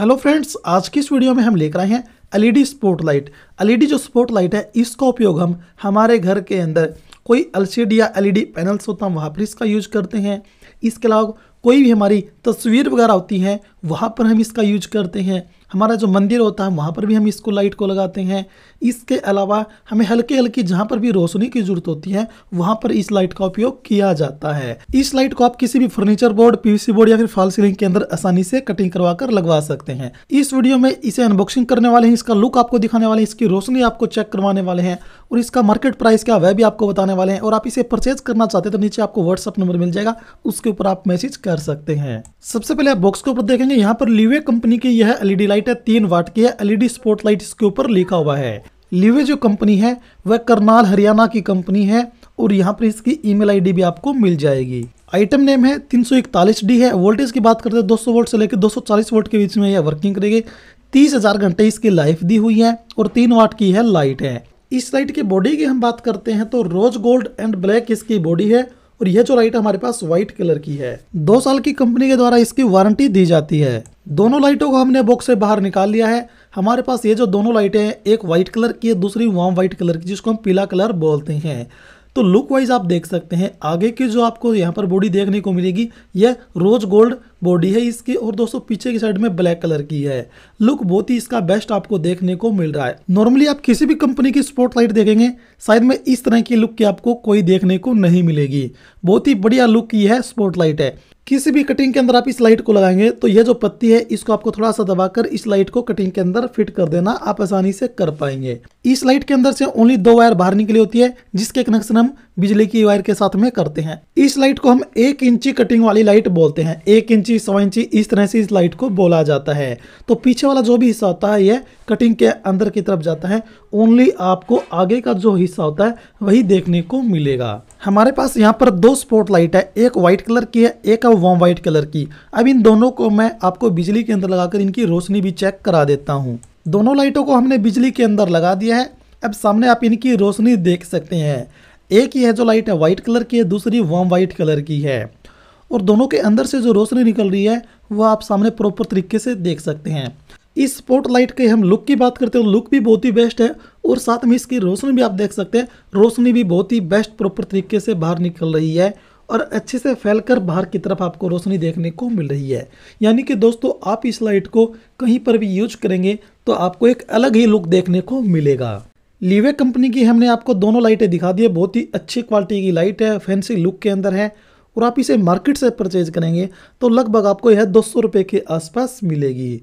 hello friends आज की इस वीडियो में हम लेकर आए हैं एलईडी स्पॉटलाइट एलईडी जो स्पॉटलाइट है इसका उपयोग हम हमारे घर के अंदर कोई एलसीडी या एलईडी पैनल्स e होता है वहाँ पर इसका यूज करते हैं इसके अलावा कोई भी हमारी तस्वीर वगैरह होती है वहाँ पर हम इसका यूज करते हैं हमारा जो मंदिर होता है वहाँ पर भी हम इसको लाइट को लगाते हैं इसके अलावा हमें हल्की हल्की जहाँ पर भी रोशनी की जरूरत होती है वहाँ पर इस लाइट का उपयोग किया जाता है इस लाइट को आप किसी भी फर्नीचर बोर्ड पीवीसी बोर्ड या फिर फॉल सीलिंग के अंदर आसानी से कटिंग करवा कर लगवा सकते हैं इस वीडियो में इसे अनबॉक्सिंग करने वाले हैं इसका लुक आपको दिखाने वाले हैं इसकी रोशनी आपको चेक करवाने वाले हैं और इसका मार्केट प्राइस क्या वह भी आपको बताने वाले हैं और आप इसे परचेज करना चाहते हैं तो नीचे आपको व्हाट्सअप नंबर मिल जाएगा उसके ऊपर आप मैसेज कर सकते हैं सबसे पहले आप बॉक्स के ऊपर देखेंगे यहाँ पर लिवे कंपनी की यह एलईडी लाइट लाइट है तीन वाट की है एलईडी स्पोर्ट लाइट इसके ऊपर लिखा हुआ है लिवे जो कंपनी है वह करनाल हरियाणा की कंपनी है और यहाँ पर इसकी ईमेल आईडी भी आपको मिल जाएगी आइटम नेम है तीन डी है वोल्टेज की बात करते हैं 200 वोल्ट से लेकर 240 वोल्ट के बीच में यह वर्किंग करेगी तीस हजार घंटे इसकी लाइफ दी हुई है और तीन वाट की है लाइट है इस लाइट की बॉडी की हम बात करते हैं तो रोज गोल्ड एंड ब्लैक इसकी बॉडी है और यह जो लाइट हमारे पास व्हाइट कलर की है दो साल की कंपनी के द्वारा इसकी वारंटी दी जाती है दोनों लाइटों को हमने बॉक्स से बाहर निकाल लिया है हमारे पास ये जो दोनों लाइटें हैं एक व्हाइट कलर की है दूसरी वार्म व्हाइट कलर की जिसको हम पीला कलर बोलते हैं तो लुक वाइज आप देख सकते हैं आगे की जो आपको यहाँ पर बॉडी देखने को मिलेगी यह रोज गोल्ड बॉडी है इसकी और दोस्तों पीछे की साइड में ब्लैक कलर की है लुक बहुत ही इसका बेस्ट आपको देखने को मिल रहा है नॉर्मली आप किसी भी कंपनी की स्पोर्ट लाइट देखेंगे शायद में इस तरह की लुक की आपको कोई देखने को नहीं मिलेगी बहुत ही बढ़िया लुक की है स्पोर्ट लाइट है किसी भी कटिंग के अंदर आप इस लाइट को लगाएंगे तो यह जो पत्ती है इसको आपको थोड़ा सा दबाकर इस लाइट को कटिंग के अंदर फिट कर देना आप आसानी से कर पाएंगे इस लाइट के अंदर से ओनली दो वायर बाहर निकली होती है जिसके कनेक्शन हम बिजली की वायर के साथ में करते हैं इस लाइट को हम एक इंची कटिंग वाली लाइट बोलते हैं एक इंची सवा इंची इस तरह से इस लाइट को बोला जाता है तो पीछे वाला जो भी हिस्सा होता है यह कटिंग के अंदर की तरफ जाता है ओनली आपको आगे का जो हिस्सा होता है वही देखने को मिलेगा हमारे पास यहाँ पर दो स्पॉट लाइट है एक व्हाइट कलर की है एक है वॉम व्हाइट कलर की अब इन दोनों को मैं आपको बिजली के अंदर लगाकर इनकी रोशनी भी चेक करा देता हूँ दोनों लाइटों को हमने बिजली के अंदर लगा दिया है अब सामने आप इनकी रोशनी देख सकते हैं एक ही है जो लाइट है वाइट कलर की है दूसरी वाम वाइट कलर की है और दोनों के अंदर से जो रोशनी निकल रही है वो आप सामने प्रॉपर तरीके से देख सकते हैं इस लाइट के हम लुक की बात करते हैं लुक भी बहुत ही बेस्ट है और साथ में इसकी रोशनी भी आप देख सकते हैं रोशनी भी बहुत ही बेस्ट प्रॉपर तरीके से बाहर निकल रही है और अच्छे से फैलकर बाहर की तरफ आपको रोशनी देखने को मिल रही है यानी कि दोस्तों आप इस लाइट को कहीं पर भी यूज करेंगे तो आपको एक अलग ही लुक देखने को मिलेगा लीवे कंपनी की हमने आपको दोनों लाइटें दिखा दी है बहुत ही अच्छी क्वालिटी की लाइट है फैंसी लुक के अंदर है और आप इसे मार्केट से परचेज करेंगे तो लगभग आपको यह दो सौ के आसपास मिलेगी